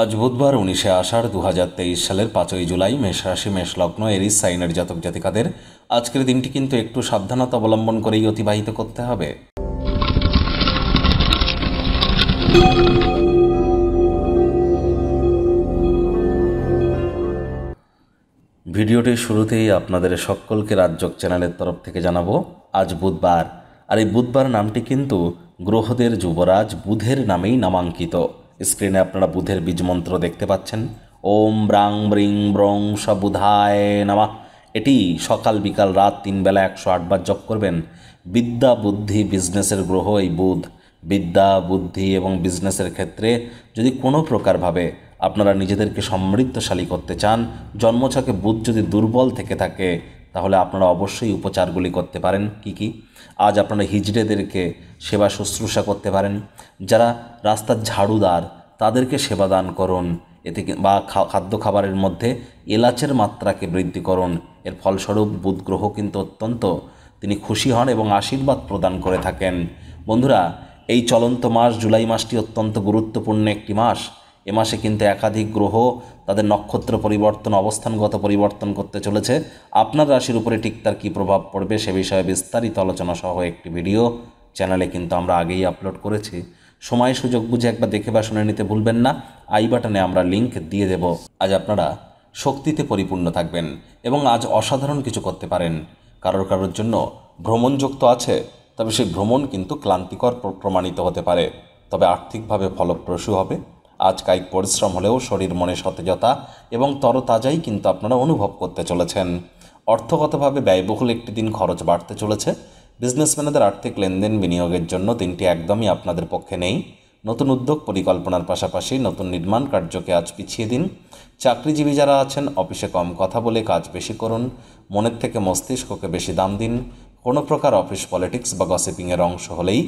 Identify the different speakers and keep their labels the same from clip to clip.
Speaker 1: আজ বুধবার উনিশে আষাঢ় দু সালের পাঁচই জুলাই মেষরাশি মেষলগ্ন এরিস সাইনের জাতক জাতিকাদের আজকের দিনটি কিন্তু একটু সাবধানতা অবলম্বন করেই অতিবাহিত করতে হবে ভিডিওটির শুরুতেই আপনাদের সকলকে রাজ্যক চ্যানেলের তরফ থেকে জানাবো আজ বুধবার আর এই বুধবার নামটি কিন্তু গ্রহদের যুবরাজ বুধের নামেই নামাঙ্কিত স্ক্রিনে আপনারা বুধের বীজ মন্ত্র দেখতে পাচ্ছেন ওম ব্রাং ব্রিং ব্রং সবুধায় নামা এটি সকাল বিকাল রাত তিন বেলা একশো আটবার জপ করবেন বিদ্যা বুদ্ধি বিজনেসের গ্রহ এই বুধ বিদ্যা বুদ্ধি এবং বিজনেসের ক্ষেত্রে যদি কোনো প্রকারভাবে আপনারা নিজেদেরকে সমৃদ্ধশালী করতে চান জন্মছকে বুধ যদি দুর্বল থেকে থাকে তাহলে আপনারা অবশ্যই উপচারগুলি করতে পারেন কি কি আজ আপনারা হিজড়েদেরকে সেবা শুশ্রূষা করতে পারেন যারা রাস্তার ঝাড়ুদার তাদেরকে সেবা দান করুন এতে বা খাদ্য খাবারের মধ্যে এলাচের মাত্রাকে বৃদ্ধি করুন এর ফলস্বরূপ বুধ গ্রহ কিন্তু অত্যন্ত তিনি খুশি হন এবং আশীর্বাদ প্রদান করে থাকেন বন্ধুরা এই চলন্ত মাস জুলাই মাসটি অত্যন্ত গুরুত্বপূর্ণ একটি মাস এ মাসে কিন্তু একাধিক গ্রহ তাদের নক্ষত্র পরিবর্তন অবস্থানগত পরিবর্তন করতে চলেছে আপনার রাশির উপরে ঠিক তার কী প্রভাব পড়বে সে বিষয়ে বিস্তারিত আলোচনা সহ একটি ভিডিও চ্যানেলে কিন্তু আমরা আগেই আপলোড করেছি সময় সুযোগ বুঝে একবার দেখে বা শুনে নিতে ভুলবেন না আই বাটনে আমরা লিংক দিয়ে দেব আজ আপনারা শক্তিতে পরিপূর্ণ থাকবেন এবং আজ অসাধারণ কিছু করতে পারেন কারোর কারোর জন্য ভ্রমণযুক্ত আছে তবে সেই ভ্রমণ কিন্তু ক্লান্তিকর প্রমাণিত হতে পারে তবে আর্থিকভাবে ফলপ্রসূ হবে আজ কায়িক পরিশ্রম হলেও শরীর মনে সতেজতা এবং তরতাজাই কিন্তু আপনারা অনুভব করতে চলেছেন অর্থগতভাবে ব্যয়বহুল একটি দিন খরচ বাড়তে চলেছে বিজনেসম্যানদের আর্থিক লেনদেন বিনিয়োগের জন্য দিনটি একদমই আপনাদের পক্ষে নেই নতুন উদ্যোগ পরিকল্পনার পাশাপাশি নতুন নির্মাণ কার্যকে আজ পিছিয়ে দিন চাকরিজীবী যারা আছেন অফিসে কম কথা বলে কাজ বেশি করুন মনের থেকে মস্তিষ্ককে বেশি দাম দিন কোনো প্রকার অফিস পলিটিক্স বা গসিপিংয়ের অংশ হলেই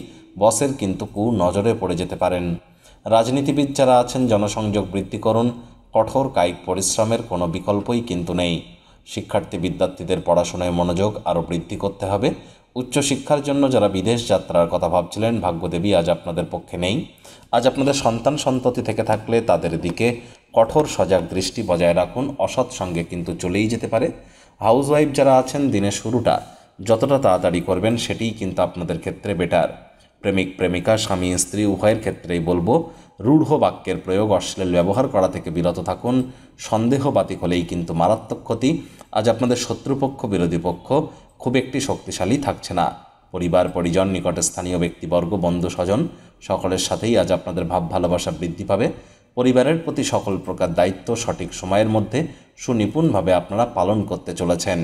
Speaker 1: বসের কিন্তু কু নজরে পড়ে যেতে পারেন রাজনীতিবিদ যারা আছেন জনসংযোগ বৃদ্ধি করুন কঠোর কায়িক পরিশ্রমের কোনো বিকল্পই কিন্তু নেই শিক্ষার্থী বিদ্যার্থীদের পড়াশোনায় মনোযোগ আরও বৃদ্ধি করতে হবে উচ্চশিক্ষার জন্য যারা বিদেশ যাত্রার কথা ভাবছিলেন ভাগ্যদেবী আজ আপনাদের পক্ষে নেই আজ আপনাদের সন্তান সন্ততি থেকে থাকলে তাদের দিকে কঠোর সজাগ দৃষ্টি বজায় রাখুন অসৎ সঙ্গে কিন্তু চলেই যেতে পারে হাউসওয়াইফ যারা আছেন দিনের শুরুটা যতটা তাড়াতাড়ি করবেন সেটিই কিন্তু আপনাদের ক্ষেত্রে বেটার প্রেমিক প্রেমিকা স্বামী স্ত্রী উভয়ের ক্ষেত্রেই বলবো রূঢ় বাক্যের প্রয়োগ অশ্লীল ব্যবহার করা থেকে বিরত থাকুন সন্দেহ হলেই কিন্তু মারাত্মক ক্ষতি আজ আপনাদের শত্রুপক্ষ বিরোধী পক্ষ খুব একটি শক্তিশালী থাকছে না পরিবার পরিজন নিকটে স্থানীয় ব্যক্তিবর্গ বন্ধু স্বজন সকলের সাথেই আজ আপনাদের ভাব ভালোবাসা বৃদ্ধি পাবে পরিবারের প্রতি সকল প্রকার দায়িত্ব সঠিক সময়ের মধ্যে সুনিপুণভাবে আপনারা পালন করতে চলেছেন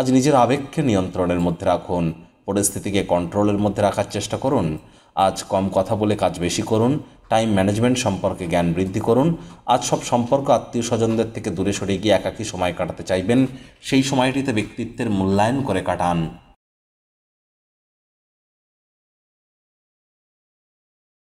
Speaker 1: আজ নিজের আবেগকে নিয়ন্ত্রণের মধ্যে রাখুন পরিস্থিতিকে কন্ট্রোলের মধ্যে রাখার চেষ্টা করুন আজ কম কথা বলে কাজ বেশি করুন টাইম ম্যানেজমেন্ট সম্পর্কে জ্ঞান বৃদ্ধি করুন আজ সব সম্পর্ক আত্মীয় স্বজনদের থেকে দূরে সরে গিয়ে একাকী সময় কাটাতে চাইবেন সেই সময়টিতে ব্যক্তিত্বের মূল্যায়ন করে কাটান